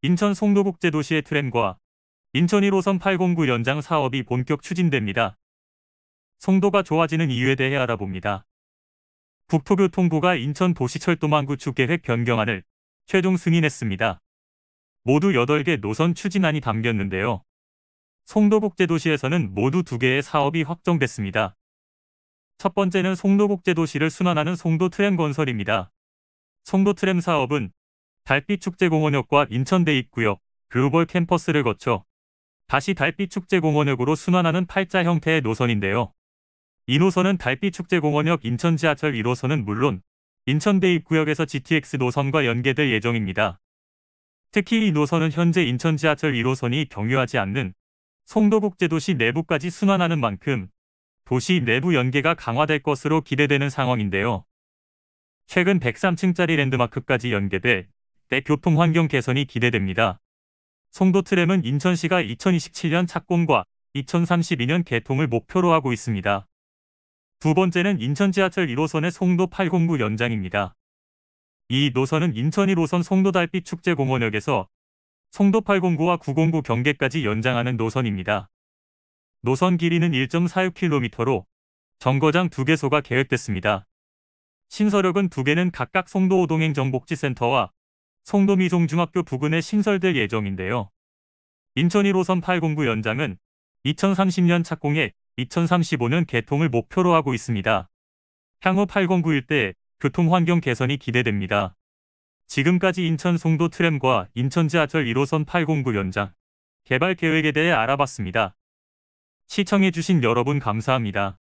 인천 송도국제도시의 트램과 인천 1호선 809 연장 사업이 본격 추진됩니다. 송도가 좋아지는 이유에 대해 알아봅니다. 국토교통부가 인천 도시철도망 구축계획 변경안을 최종 승인했습니다. 모두 8개 노선 추진안이 담겼는데요. 송도국제도시에서는 모두 2개의 사업이 확정됐습니다. 첫 번째는 송도국제도시를 순환하는 송도 트램 건설입니다. 송도 트램 사업은 달빛축제공원역과 인천대 입구역, 글로벌 캠퍼스를 거쳐 다시 달빛축제공원역으로 순환하는 팔자 형태의 노선인데요. 이 노선은 달빛축제공원역 인천 지하철 1호선은 물론 인천대 입구역에서 GTX 노선과 연계될 예정입니다. 특히 이 노선은 현재 인천 지하철 1호선이 경유하지 않는 송도국제도시 내부까지 순환하는 만큼 도시 내부 연계가 강화될 것으로 기대되는 상황인데요. 최근 103층짜리 랜드마크까지 연계돼 대 교통 환경 개선이 기대됩니다. 송도 트램은 인천시가 2027년 착공과 2032년 개통을 목표로 하고 있습니다. 두 번째는 인천 지하철 1호선의 송도 809 연장입니다. 이 노선은 인천 1호선 송도 달빛 축제공원역에서 송도 809와 909 경계까지 연장하는 노선입니다. 노선 길이는 1.46km로 정거장 2개소가 계획됐습니다. 신설역은 2개는 각각 송도 5동행정복지센터와 송도미종 중학교 부근에 신설될 예정인데요. 인천 1호선 8 0 9 연장은 2030년 착공해 2035년 개통을 목표로 하고 있습니다. 향후 8 0 9 일대 교통 환경 개선이 기대됩니다. 지금까지 인천 송도 트램과 인천 지하철 1호선 8 0 9 연장 개발 계획에 대해 알아봤습니다. 시청해주신 여러분 감사합니다.